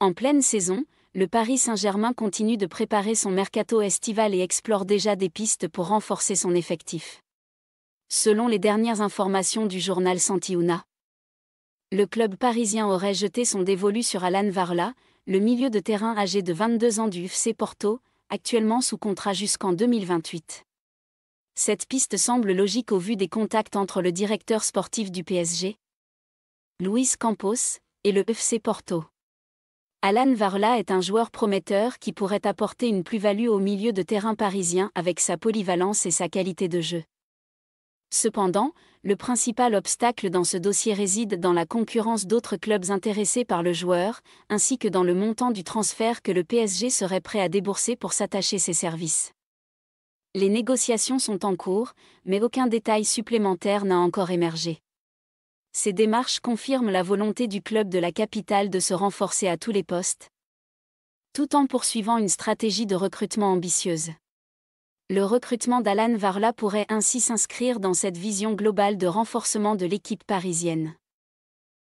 En pleine saison, le Paris Saint-Germain continue de préparer son mercato estival et explore déjà des pistes pour renforcer son effectif. Selon les dernières informations du journal Santiuna, le club parisien aurait jeté son dévolu sur Alan Varla, le milieu de terrain âgé de 22 ans du FC Porto, actuellement sous contrat jusqu'en 2028. Cette piste semble logique au vu des contacts entre le directeur sportif du PSG, Luis Campos, et le FC Porto. Alan Varla est un joueur prometteur qui pourrait apporter une plus-value au milieu de terrain parisien avec sa polyvalence et sa qualité de jeu. Cependant, le principal obstacle dans ce dossier réside dans la concurrence d'autres clubs intéressés par le joueur, ainsi que dans le montant du transfert que le PSG serait prêt à débourser pour s'attacher ses services. Les négociations sont en cours, mais aucun détail supplémentaire n'a encore émergé. Ces démarches confirment la volonté du club de la capitale de se renforcer à tous les postes, tout en poursuivant une stratégie de recrutement ambitieuse. Le recrutement d'Alan Varla pourrait ainsi s'inscrire dans cette vision globale de renforcement de l'équipe parisienne.